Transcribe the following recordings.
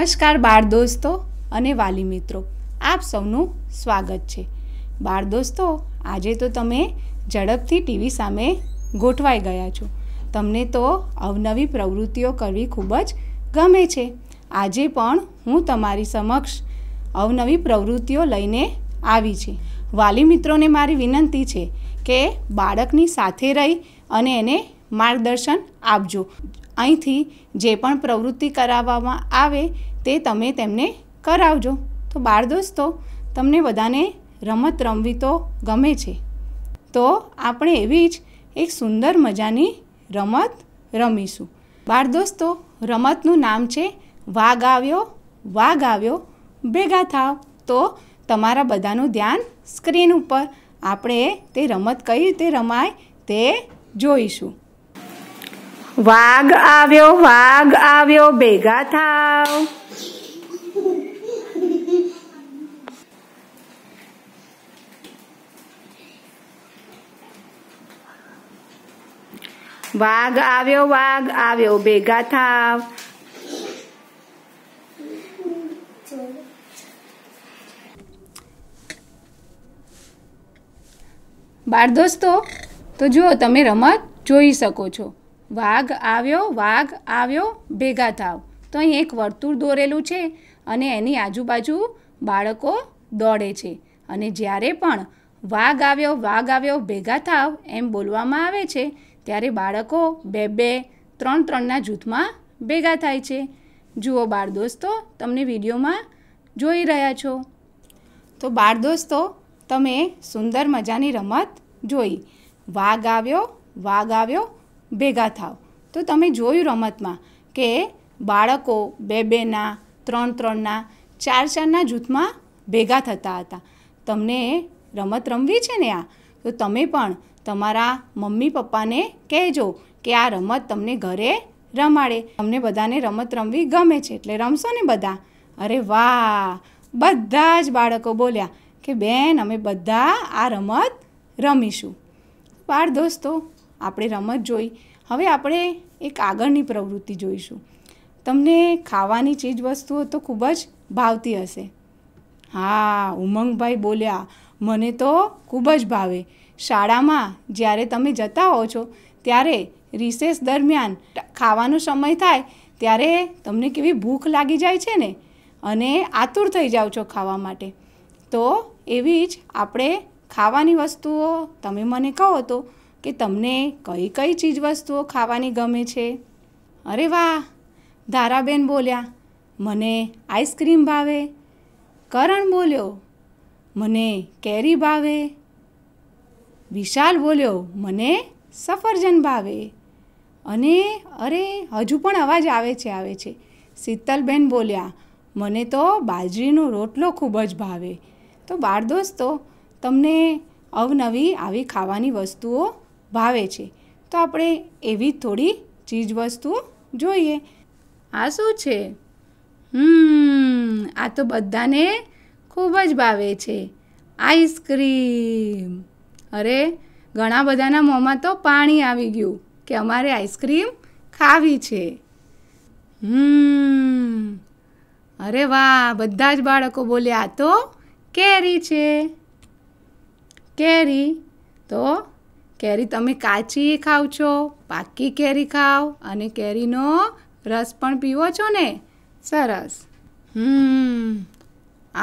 નમસ્કાર બાળ દોસ્તો અને વાલી મિત્રો આપ સૌનું સ્વાગત છે બાળ દોસ્તો આજે તો તમે ઝડપથી ટીવી સામે ગોઠવાઈ ગયા છો તમને તો અવનવી પ્રવૃત્તિઓ કરવી ખૂબ જ ગમે છે આજે પણ હું તમારી સમક્ષ અવનવી પ્રવૃત્તિઓ લઈને આવી છે વાલી મિત્રોને મારી વિનંતી છે કે બાળકની સાથે રહી અને એને માર્ગદર્શન આપજો અહીંથી જે પણ પ્રવૃત્તિ કરાવવામાં આવે તે તમે તેમને કરાવજો તો બાળ દોસ્તો તમને બધાને રમત રમવી તો ગમે છે તો આપણે એવી જ એક સુંદર મજાની રમત રમીશું બાળ દોસ્તો રમતનું નામ છે વાઘ આવ્યો વાઘ આવ્યો ભેગા થાવ તો તમારા બધાનું ધ્યાન સ્ક્રીન ઉપર આપણે તે રમત કઈ રીતે રમાય તે જોઈશું વાઘ આવ્યો વાઘ આવ્યો ભેગા થાવ વાઘ આવ્યો વાઘ આવ્યો ભેગા થાવ બાળ દોસ્તો તો જુઓ તમે રમત જોઈ શકો છો વાઘ આવ્યો વાઘ આવ્યો ભેગા થાવ તો અહીં એક વર્તુળ દોરેલું છે અને એની આજુબાજુ બાળકો દોડે છે અને જ્યારે પણ વાઘ આવ્યો વાઘ આવ્યો ભેગા થાવ એમ બોલવામાં આવે છે ત્યારે બાળકો બે બે ત્રણ ત્રણના જૂથમાં ભેગા થાય છે જુઓ બાળ દોસ્તો તમને વિડીયોમાં જોઈ રહ્યા છો તો બાળ દોસ્તો તમે સુંદર મજાની રમત જોઈ વાઘ આવ્યો વાઘ આવ્યો ભેગા થાવ તો તમે જોયું રમતમાં કે બાળકો બે બેના ત્રણ ત્રણના ચાર ચારના જૂથમાં ભેગા થતા હતા તમને રમત રમવી છે ને આ તો તમે પણ તમારા મમ્મી પપ્પાને કહેજો કે આ રમત તમને ઘરે રમાડે તમને બધાને રમત રમવી ગમે છે એટલે રમશો ને બધા અરે વાહ બધા જ બાળકો બોલ્યા કે બેન અમે બધા આ રમત રમીશું બાળ દોસ્તો આપણે રમત જોઈ હવે આપણે એક આગળની પ્રવૃત્તિ જોઈશું તમને ખાવાની ચીજવસ્તુઓ તો ખૂબ જ ભાવતી હશે હા ઉમંગભાઈ બોલ્યા મને તો ખૂબ જ ભાવે શાળામાં જ્યારે તમે જતા હો છો ત્યારે રિસેસ દરમિયાન ખાવાનો સમય થાય ત્યારે તમને કેવી ભૂખ લાગી જાય છે ને અને આતુર થઈ જાઓ છો ખાવા માટે તો એવી જ આપણે ખાવાની વસ્તુઓ તમે મને કહો તો કે તમને કઈ કઈ ચીજ વસ્તુઓ ખાવાની ગમે છે અરે વાહ ધારાબેન બોલ્યા મને આઈસક્રીમ ભાવે કરણ બોલ્યો મને કેરી ભાવે વિશાલ બોલ્યો મને સફરજન ભાવે અને અરે હજુ પણ અવાજ આવે છે આવે છે શીતલબેન બોલ્યા મને તો બાજરીનો રોટલો ખૂબ જ ભાવે તો બાળ દોસ્તો તમને અવનવી આવી ખાવાની વસ્તુઓ ભાવે છે તો આપણે એવી થોડી ચીજ વસ્તુઓ જોઈએ આ શું છે હમ આ તો બધાને ખૂબ જ ભાવે છે આઈસ્ક્રીમ અરે ઘણા બધાના મોંમાં તો પાણી આવી ગયું કે અમારે આઈસ્ક્રીમ ખાવી છે હમ અરે વાહ બધા જ બાળકો બોલે આ તો કેરી છે કેરી તો કેરી તમે કાચી ખાવ છો પાકી કેરી ખાવ અને કેરીનો રસ પણ પીવો છો ને સરસ હમ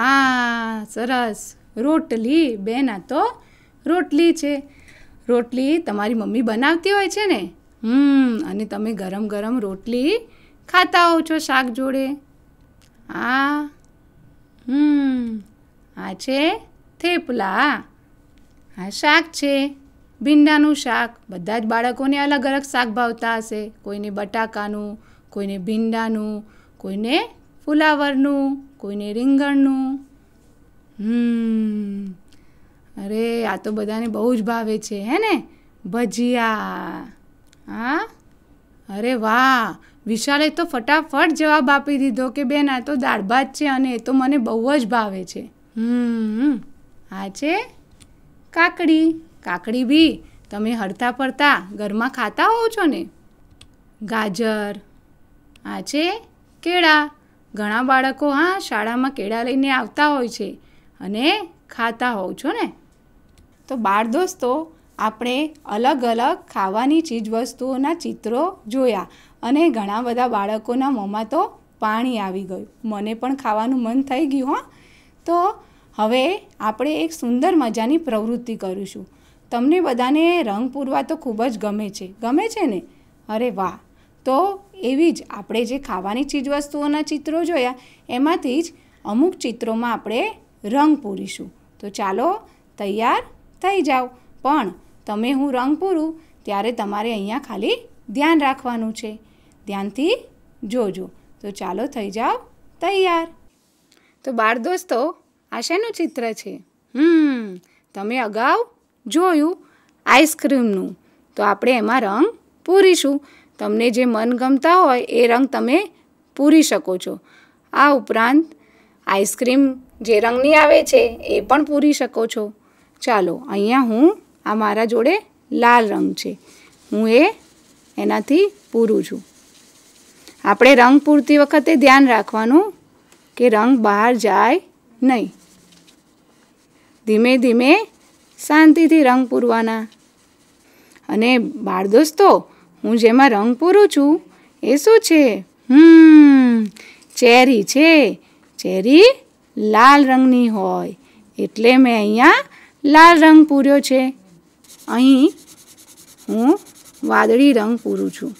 આ સરસ રોટલી બેન આ તો રોટલી છે રોટલી તમારી મમ્મી બનાવતી હોય છે ને હમ અને તમે ગરમ ગરમ રોટલી ખાતા હો છો શાક જોડે આ હમ આ છે થેપલા આ શાક છે ભીંડાનું શાક બધા જ બાળકોને અલગ અલગ શાક ભાવતા હશે કોઈને બટાકાનું કોઈને ભીંડાનું કોઈને ફુલાવરનું કોઈને રીંગણનું હમ અરે આ તો બધાને બહુ જ ભાવે છે હે ને ભજીયા હા અરે વાહ વિશાલે તો ફટાફટ જવાબ આપી દીધો કે બેન આ તો દાળ ભાત છે અને એ તો મને બહુ જ ભાવે છે હમ આ છે કાકડી કાકડી બી તમે હરતા ફરતા ઘરમાં ખાતા હોવ છો ને ગાજર આ છે કેળા ઘણા બાળકો હા શાળામાં કેળા લઈને આવતા હોય છે અને ખાતા હોવ છો ને તો બાળ દોસ્તો આપણે અલગ અલગ ખાવાની ચીજવસ્તુઓના ચિત્રો જોયા અને ઘણા બધા બાળકોના મોંમાં તો પાણી આવી ગયું મને પણ ખાવાનું મન થઈ ગયું હો તો હવે આપણે એક સુંદર મજાની પ્રવૃત્તિ કરીશું તમને બધાને રંગ પૂરવા તો ખૂબ જ ગમે છે ગમે છે ને અરે વાહ તો એવી જ આપણે જે ખાવાની ચીજવસ્તુઓના ચિત્રો જોયા એમાંથી જ અમુક ચિત્રોમાં આપણે રંગ પૂરીશું તો ચાલો તૈયાર થઈ જાઓ પણ તમે હું રંગ પૂરું ત્યારે તમારે અહીંયા ખાલી ધ્યાન રાખવાનું છે ધ્યાનથી જોજો તો ચાલો થઈ જાઓ તૈયાર તો બાળ દોસ્તો આ શેનું ચિત્ર છે હમ તમે અગાઉ જોયું આઈસ્ક્રીમનું તો આપણે એમાં રંગ પૂરીશું તમને જે મનગમતા હોય એ રંગ તમે પૂરી શકો છો આ ઉપરાંત આઈસ્ક્રીમ જે રંગની આવે છે એ પણ પૂરી શકો છો ચાલો અહીંયા હું આ મારા જોડે લાલ રંગ છે હું એ એનાથી પૂરું છું આપણે રંગ પૂરતી વખતે ધ્યાન રાખવાનું કે રંગ બહાર જાય નહીં ધીમે ધીમે શાંતિથી રંગ પૂરવાના અને બાળ દોસ્તો હું જેમાં રંગ પૂરું છું એ શું છે હમ ચેરી છે ચેરી લાલ રંગની હોય એટલે મેં અહીંયા લાલ રંગ પૂર્યો છે અહીં હું વાદળી રંગ પૂરું છું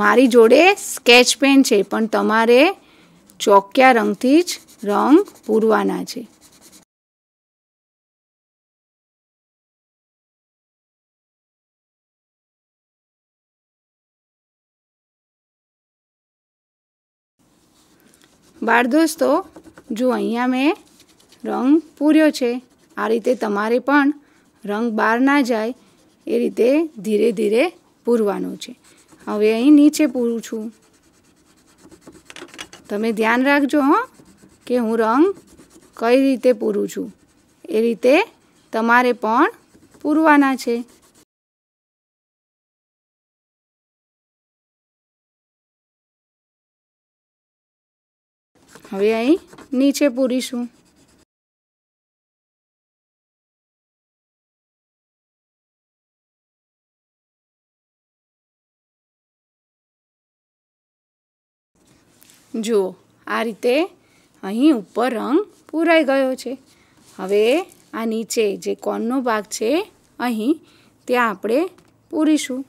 મારી જોડે સ્કેચ પેન છે પણ તમારે ચોક્યા રંગથી જ રંગ પૂરવાના છે બાળ દોસ્તો જો અહીંયા મેં રંગ પૂર્યો છે આ રીતે તમારે પણ રંગ બહાર ના જાય એ રીતે ધીરે ધીરે પૂરવાનો છે હવે અહીં નીચે પૂરું છું તમે ધ્યાન રાખજો હો કે હું રંગ કઈ રીતે પૂરું છું એ રીતે તમારે પણ પૂરવાના છે હવે અહીં નીચે પૂરીશું જુઓ આ રીતે અહીં ઉપર રંગ પૂરાઈ ગયો છે હવે આ નીચે જે કોનનો ભાગ છે અહીં ત્યાં આપણે પૂરીશું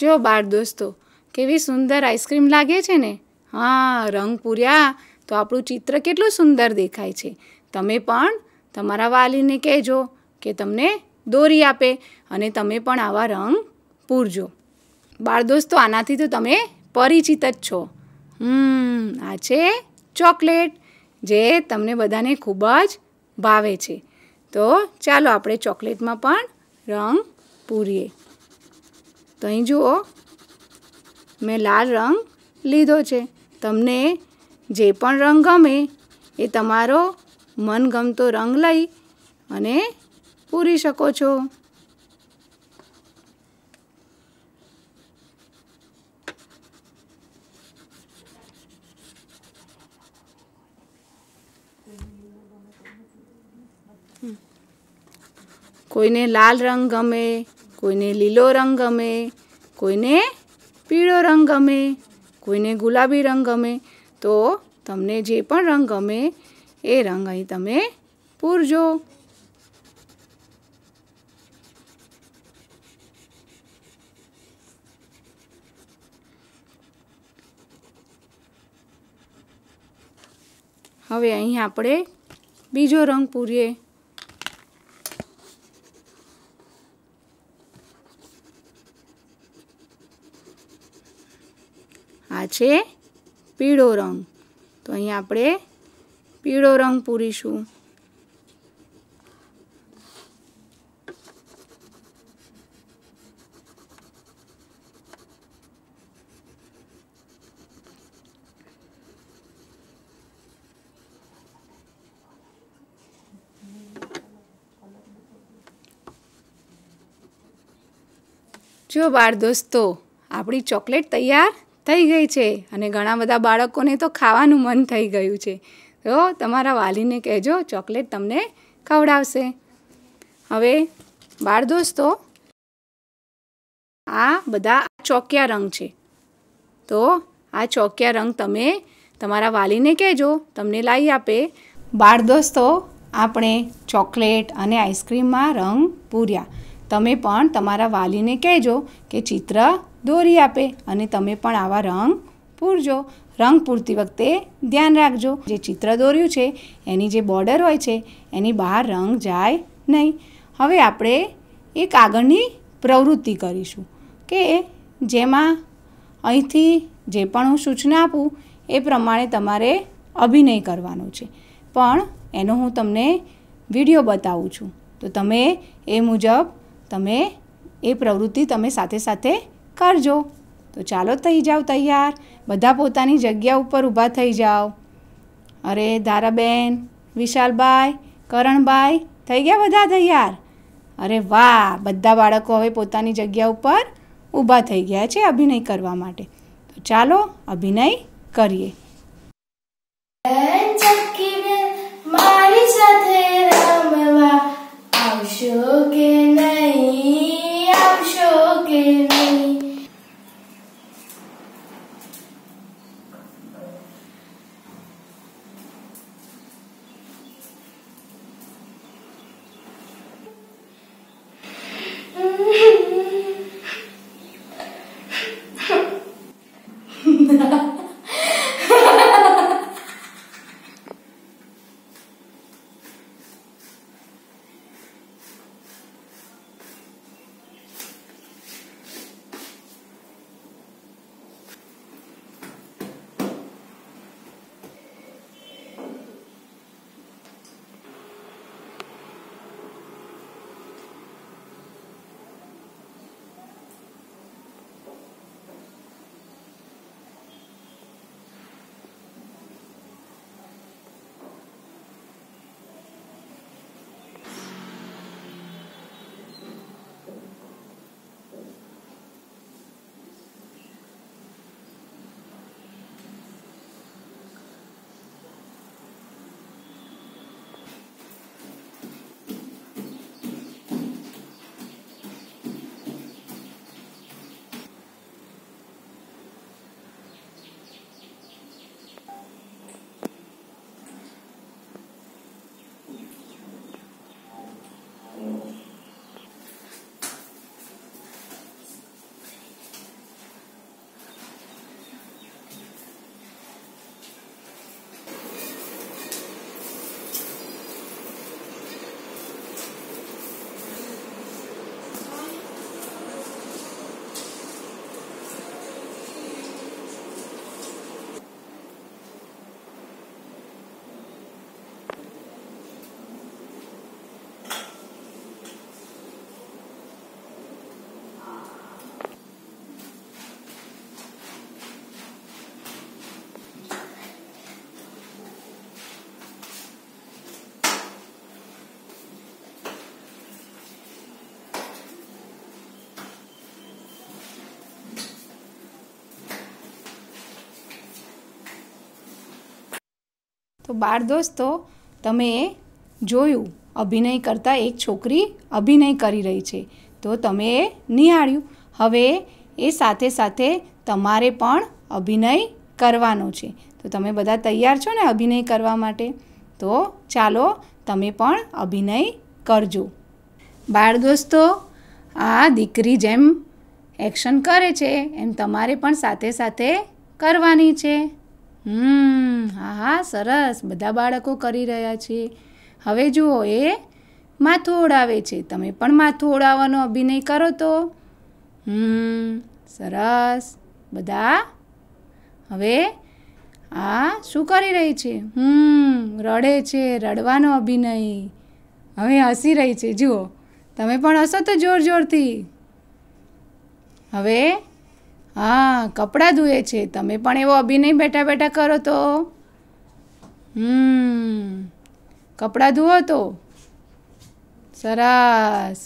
જો બાળ દોસ્તો કેવી સુંદર આઈસ્ક્રીમ લાગે છે ને હા રંગ પૂર્યા તો આપણું ચિત્ર કેટલું સુંદર દેખાય છે તમે પણ તમારા વાલીને કહેજો કે તમને દોરી આપે અને તમે પણ આવા રંગ પૂરજો બાળ દોસ્તો આનાથી તો તમે પરિચિત જ છો હમ આ છે ચોકલેટ જે તમને બધાને ખૂબ જ ભાવે છે તો ચાલો આપણે ચોકલેટમાં પણ રંગ પૂરીએ તો અહીં જુઓ મેં લાલ રંગ લીધો છે તમને જે પણ રંગ ગમે એ તમારો મનગમતો રંગ લઈ અને પૂરી શકો છો કોઈને લાલ રંગ ગમે કોઈને લીલો રંગ ગમે કોઈને પીળો રંગ ગમે કોઈને ગુલાબી રંગ ગમે તો તમને જે પણ રંગ ગમે એ રંગ અહીં તમે પૂરજો હવે અહીં આપણે બીજો રંગ પૂરીએ છે પીળો રંગ તો અહીં આપણે પીળો રંગ પૂરીશું જો બાળ દોસ્તો આપણી ચોકલેટ તૈયાર થઈ ગઈ છે અને ઘણા બધા બાળકોને તો ખાવાનું મન થઈ ગયું છે તો તમારા વાલીને કહેજો ચોકલેટ તમને ખવડાવશે હવે બાળ દોસ્તો આ બધા ચોકિયા રંગ છે તો આ ચોકિયા રંગ તમે તમારા વાલીને કહેજો તમને લાવી આપે બાળ દોસ્તો આપણે ચોકલેટ અને આઈસ્ક્રીમમાં રંગ પૂર્યા તમે પણ તમારા વાલીને કહેજો કે ચિત્ર દોરી આપે અને તમે પણ આવા રંગ પૂરજો રંગ પૂરતી વખતે ધ્યાન રાખજો જે ચિત્ર દોર્યું છે એની જે બોર્ડર હોય છે એની બહાર રંગ જાય નહીં હવે આપણે એક આગળની પ્રવૃત્તિ કરીશું કે જેમાં અહીંથી જે પણ હું સૂચના આપું એ પ્રમાણે તમારે અભિનય કરવાનો છે પણ એનો હું તમને વિડીયો બતાવું છું તો તમે એ મુજબ તમે એ પ્રવૃત્તિ તમે સાથે સાથે કરજો તો ચાલો થઈ જાઓ તૈયાર બધા પોતાની જગ્યા ઉપર ઊભા થઈ જાઓ અરે ધારાબેન વિશાલભાઈ કરણભાઈ થઈ ગયા બધા તૈયાર અરે વાહ બધા બાળકો હવે પોતાની જગ્યા ઉપર ઊભા થઈ ગયા છે અભિનય કરવા માટે તો ચાલો અભિનય કરીએ મારી સાથે તો બાળ દોસ્તો તમે જોયું અભિનય કરતાં એક છોકરી અભિનય કરી રહી છે તો તમે એ નિહાળ્યું હવે એ સાથે સાથે તમારે પણ અભિનય કરવાનો છે તો તમે બધા તૈયાર છો ને અભિનય કરવા માટે તો ચાલો તમે પણ અભિનય કરજો બાળ દોસ્તો આ દીકરી જેમ એક્શન કરે છે એમ તમારે પણ સાથે સાથે કરવાની છે હમ હા હા સરસ બધા બાળકો કરી રહ્યા છે હવે જુઓ એ માથું ઓળાવે છે તમે પણ માથું ઓળાવવાનો અભિનય કરો તો હમ સરસ બધા હવે આ શું કરી રહી છે હમ રડે છે રડવાનો અભિનય હવે હસી રહી છે જુઓ તમે પણ હસો તો જોર જોરથી હવે હા કપડાં ધુએ છે તમે પણ એવો અભિનય બેઠા બેઠા કરો તો હમ કપડાં ધુઓ તો સરસ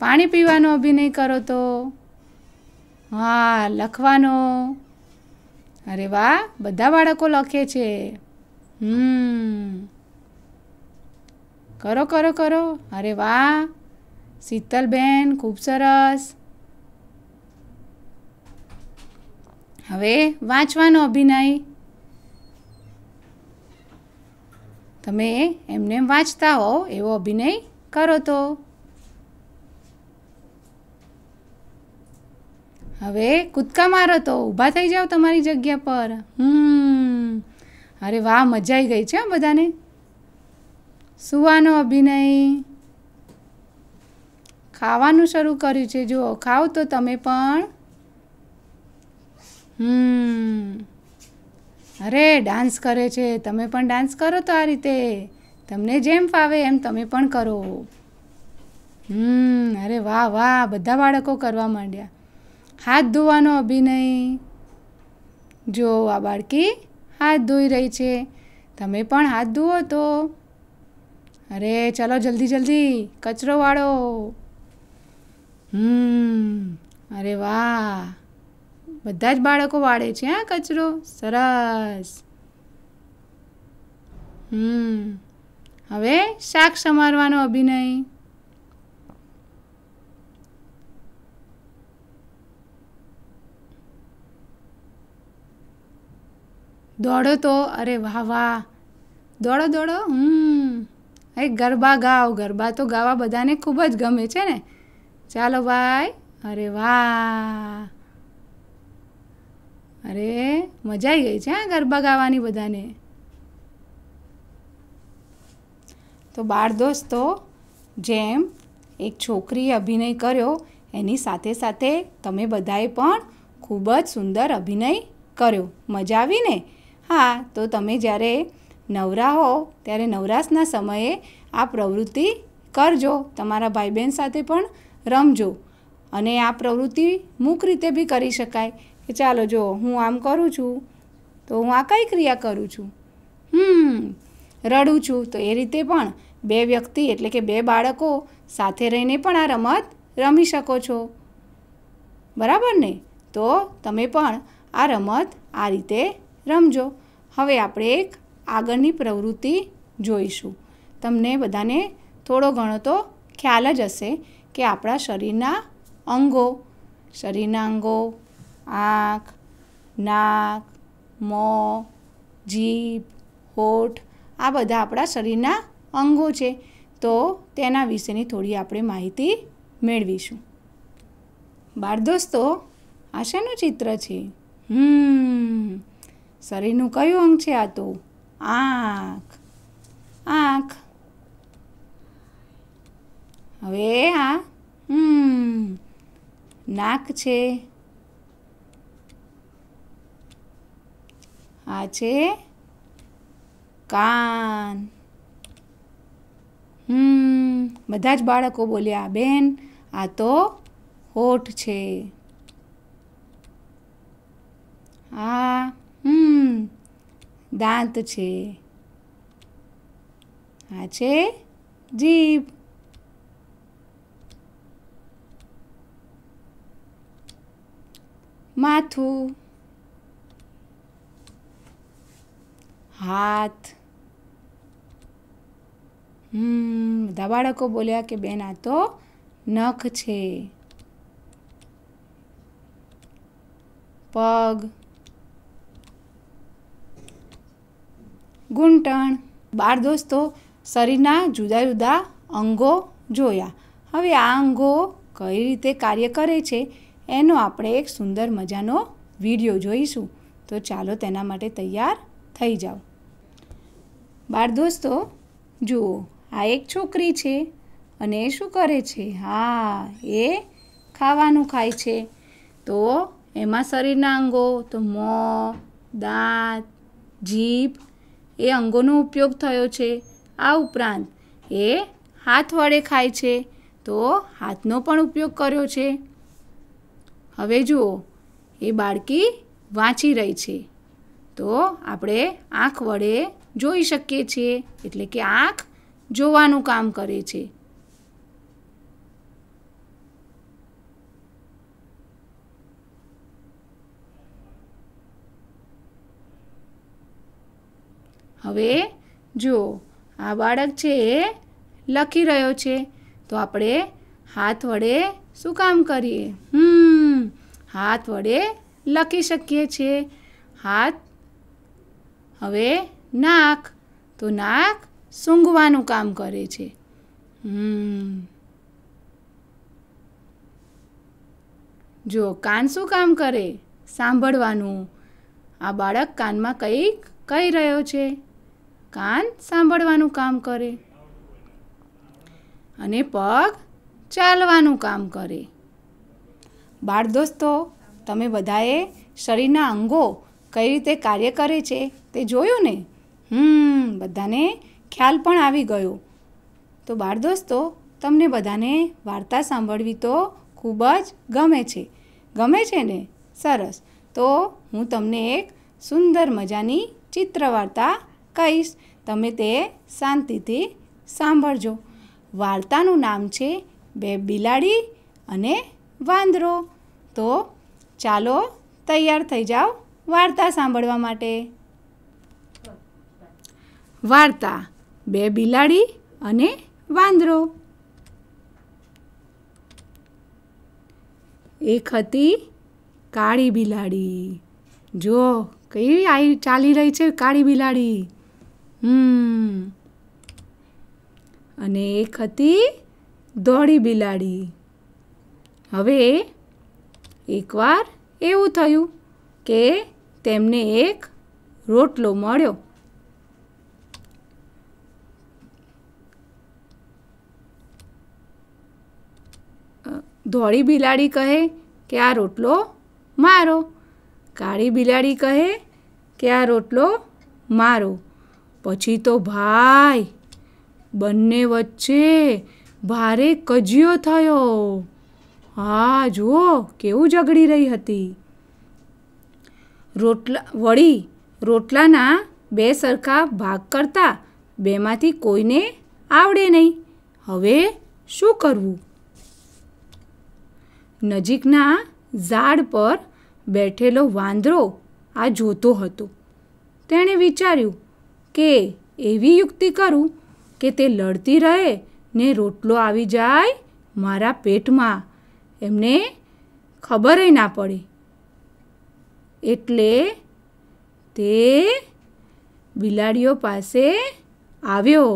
પાણી પીવાનો અભિનય કરો તો હા લખવાનો અરે વાહ બધા બાળકો લખે છે હમ કરો કરો કરો અરે વાહ શીતલબેન ખૂબ સરસ હવે વાંચવાનો અભિનય તમે એમને વાંચતા હો એવો અભિનય કરો તો હવે કૂદકા મારો તો ઊભા થઈ જાઓ તમારી જગ્યા પર હમ અરે વાહ મજા આવી ગઈ છે બધાને સુવાનો અભિનય ખાવાનું શરૂ કર્યું છે જો ખાવ તો તમે પણ હમ અરે ડાન્સ કરે છે તમે પણ ડાન્સ કરો તો આ રીતે તમને જેમ ફાવે એમ તમે પણ કરો હમ અરે વાહ વાહ બધા બાળકો કરવા માંડ્યા હાથ ધોવાનો અભિનય જો આ બાળકી હાથ ધોઈ રહી છે તમે પણ હાથ ધોવો તો અરે ચલો જલ્દી જલ્દી કચરો વાળો હમ અરે વાહ બધા જ બાળકો વાળે છે હા કચરો સરસ હમ હવે શાક સમારવાનો અભિનય દોડો તો અરે વાહ વાહ દોડો દોડો હમ એ ગરબા ગાઓ ગરબા તો ગાવા બધાને ખૂબ જ ગમે છે ને ચાલો ભાઈ અરે વાહ અરે મજા આવી ગઈ છે હા ગરબા ગાવાની બધાને તો બાળ દોસ્તો જેમ એક છોકરીએ અભિનય કર્યો એની સાથે સાથે તમે બધાએ પણ ખૂબ જ સુંદર અભિનય કર્યો મજા આવી ને હા તો તમે જ્યારે નવરા હો ત્યારે નવરાશના સમયે આ પ્રવૃત્તિ કરજો તમારા ભાઈ બહેન સાથે પણ રમજો અને આ પ્રવૃત્તિ મૂક રીતે બી કરી શકાય કે ચાલો જો હું આમ કરું છું તો હું આ કઈ ક્રિયા કરું છું હમ રડું છું તો એ રીતે પણ બે વ્યક્તિ એટલે કે બે બાળકો સાથે રહીને પણ આ રમત રમી શકો છો બરાબર ને તો તમે પણ આ રમત આ રીતે રમજો હવે આપણે એક આગળની પ્રવૃત્તિ જોઈશું તમને બધાને થોડો ઘણો તો ખ્યાલ જ હશે કે આપણા શરીરના અંગો શરીરના અંગો આંખ નાક મો જીભ હોઠ આ બધા આપણા શરીરના અંગો છે તો તેના વિશેની થોડી આપણે માહિતી મેળવીશું બાળ દોસ્તો આ શેનું ચિત્ર છે હમ શરીરનું કયું અંગ છે આ તો આંખ આંખ હવે આ હમ નાક છે આ છે કાન હમ બધા જ બાળકો બોલ્યા બેન આ તો હોઠ છે આ હમ દાંત છે આ છે જીભ માથું હાથ હમ બધા બાળકો બોલ્યા કે બેન આ તો નખ છે પગ ઘૂંટણ બાર દોસ્તો શરીરના જુદા જુદા અંગો જોયા હવે આ અંગો કઈ રીતે કાર્ય કરે છે એનો આપણે એક સુંદર મજાનો વિડીયો જોઈશું તો ચાલો તેના માટે તૈયાર થઈ જાઓ બાળ દોસ્તો જુઓ આ એક છોકરી છે અને એ શું કરે છે હા એ ખાવાનું ખાય છે તો એમાં શરીરના અંગો તો મોં દાંત જીભ એ અંગોનો ઉપયોગ થયો છે આ ઉપરાંત એ હાથ વડે ખાય છે તો હાથનો પણ ઉપયોગ કર્યો છે હવે જુઓ એ બાળકી વાંચી રહી છે તો આપણે આંખ વડે જોઈ શકીએ છીએ એટલે કે આંખ જોવાનું કામ કરે છે હવે જો આ બાળક છે એ લખી રહ્યો છે તો આપણે હાથ વડે શું કામ કરીએ હમ હાથ વડે લખી શકીએ છીએ હાથ હવે નાક તો નાક સૂંઘવાનું કામ કરે છે જો કાન શું કામ કરે સાંભળવાનું આ બાળક કાનમાં કંઈક કહી રહ્યો છે કાન સાંભળવાનું કામ કરે અને પગ ચાલવાનું કામ કરે બાળ દોસ્તો તમે બધાએ શરીરના અંગો કઈ રીતે કાર્ય કરે છે તે જોયું ને હમ બધાને ખ્યાલ પણ આવી ગયો તો બાળ દોસ્તો તમને બધાને વાર્તા સાંભળવી તો ખૂબ જ ગમે છે ગમે છે ને સરસ તો હું તમને એક સુંદર મજાની ચિત્ર વાર્તા કહીશ તમે તે શાંતિથી સાંભળજો વાર્તાનું નામ છે બે બિલાડી અને વાંદરો તો ચાલો તૈયાર થઈ જાઓ વાર્તા સાંભળવા માટે વાર્તા બે બિલાડી અને વાંદરો એક હતી કાળી બિલાડી જો કઈ આવી ચાલી રહી છે કાળી બિલાડી હમ અને એક હતી દોડી બિલાડી હવે એકવાર એવું થયું કે તેમને એક રોટલો મળ્યો ધોળી બિલાડી કહે કે આ રોટલો મારો કાળી બિલાડી કહે કે આ રોટલો મારો પછી તો ભાઈ બંને વચ્ચે ભારે કજિયો થયો હા જુઓ કેવું ઝઘડી રહી હતી રોટલા વળી રોટલાના બે સરખા ભાગ કરતાં બેમાંથી કોઈને આવડે નહીં હવે શું કરવું નજીકના ઝાડ પર બેઠેલો વાંદરો આ જોતો હતો તેણે વિચાર્યું કે એવી યુક્તિ કરું કે તે લડતી રહે ને રોટલો આવી જાય મારા પેટમાં એમને ખબરય ના પડે એટલે તે બિલાડીઓ પાસે આવ્યો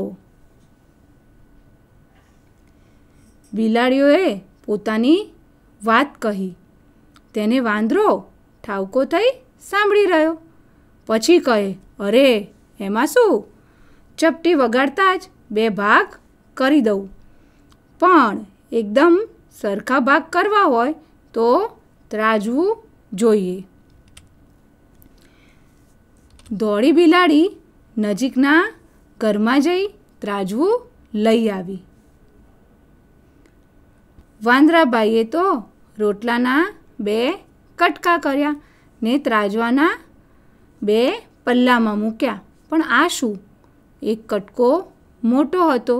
બિલાડીઓએ પોતાની વાત કહી તેને વાંદરો ઠાવકો થઈ સાંભળી રહ્યો પછી કહે અરે એમાં શું ચપટી વગાડતા જ બે ભાગ કરી દઉં પણ એકદમ સરખા ભાગ કરવા હોય તો ત્રાજવું જોઈએ દોડી બિલાડી નજીકના ઘરમાં જઈ ત્રાજવું લઈ આવી વાંદરાબાઈએ તો રોટલાના બે કટકા કર્યા ને ત્રાજવાના બે પલ્લામાં મૂક્યા પણ આ શું એક કટકો મોટો હતો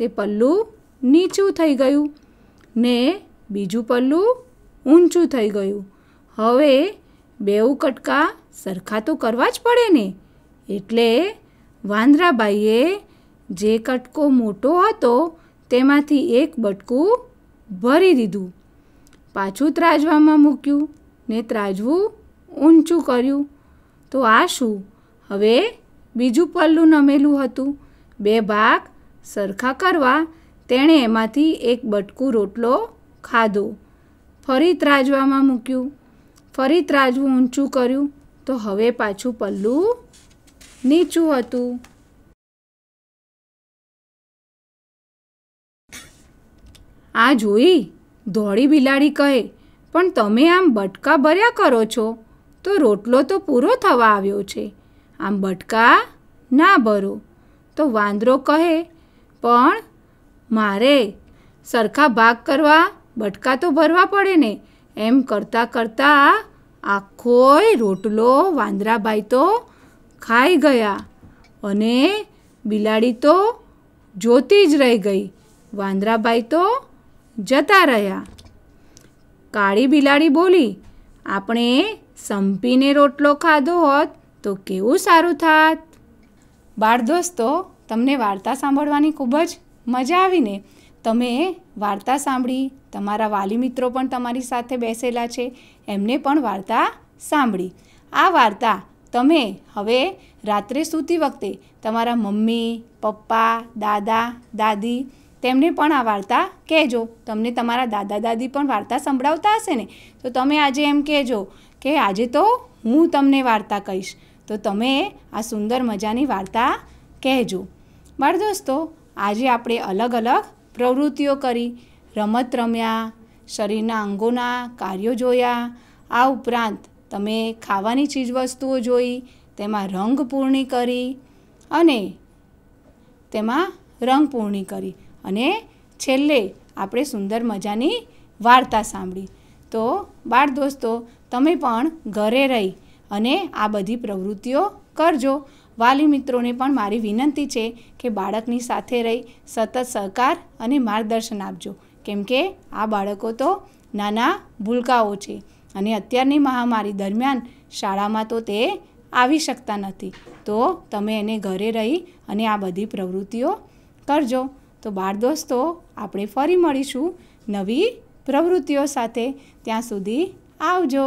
તે પલ્લું નીચું થઈ ગયું ને બીજું પલ્લું ઊંચું થઈ ગયું હવે બેઉ કટકા સરખા તો કરવા જ પડે ને એટલે વાંદરાબાઈએ જે કટકો મોટો હતો તેમાંથી એક બટકું ભરી દીધું પાછું ત્રાજવામાં મૂક્યું ને ત્રાજવું ઊંચું કર્યું તો આ શું હવે બીજું પલ્લું નમેલું હતું બે ભાગ સરખા કરવા તેણે એમાંથી એક બટકું રોટલો ખાધો ફરી ત્રાજવામાં મૂક્યું ફરી ત્રાજવું ઊંચું કર્યું તો હવે પાછું પલ્લું નીચું હતું આ જોઈ ધોળી બિલાડી કહે પણ તમે આમ બટકા ભર્યા કરો છો તો રોટલો તો પૂરો થવા આવ્યો છે આમ બટકા ના ભરો તો વાંદરો કહે પણ મારે સરખા ભાગ કરવા બટકા તો ભરવા પડે ને એમ કરતાં કરતાં આખોય રોટલો વાંદરાભાઈ તો ખાઈ ગયા અને બિલાડી તો જોતી જ રહી ગઈ વાંદરાબાઈ તો જતા રહ્યા કાળી બિલાડી બોલી આપણે સંપીને રોટલો ખાધો હોત તો કેવું સારું થાત બાળ દોસ્તો તમને વાર્તા સાંભળવાની ખૂબ જ મજા આવીને તમે વાર્તા સાંભળી તમારા વાલી મિત્રો પણ તમારી સાથે બેસેલા છે એમને પણ વાર્તા સાંભળી આ વાર્તા તમે હવે રાત્રે સૂતી વખતે તમારા મમ્મી પપ્પા દાદા દાદી તેમને પણ આ વાર્તા કહેજો તમને તમારા દાદા દાદી પણ વાર્તા સંભળાવતા હશે ને તો તમે આજે એમ કહેજો કે આજે તો હું તમને વાર્તા કહીશ તો તમે આ સુંદર મજાની વાર્તા કહેજો બાળ દોસ્તો આજે આપણે અલગ અલગ પ્રવૃત્તિઓ કરી રમત રમ્યા શરીરના અંગોના કાર્યો જોયા આ ઉપરાંત તમે ખાવાની ચીજવસ્તુઓ જોઈ તેમાં રંગ રંગપૂર્ણી કરી અને તેમાં રંગ રંગપૂર્ણી કરી અને છેલ્લે આપણે સુંદર મજાની વાર્તા સાંભળી તો બાળ દોસ્તો તમે પણ ઘરે રહી અને આ બધી પ્રવૃત્તિઓ કરજો વાલી મિત્રોને પણ મારી વિનંતી છે કે બાળકની સાથે રહી સતત સહકાર અને માર્ગદર્શન આપજો કેમ કે આ બાળકો તો નાના ભૂલકાઓ છે અને અત્યારની મહામારી દરમિયાન શાળામાં તો તે આવી શકતા નથી તો તમે એને ઘરે રહી અને આ બધી પ્રવૃત્તિઓ કરજો તો બાળ દોસ્તો આપણે ફરી મળીશું નવી પ્રવૃત્તિઓ સાથે ત્યાં સુધી આવજો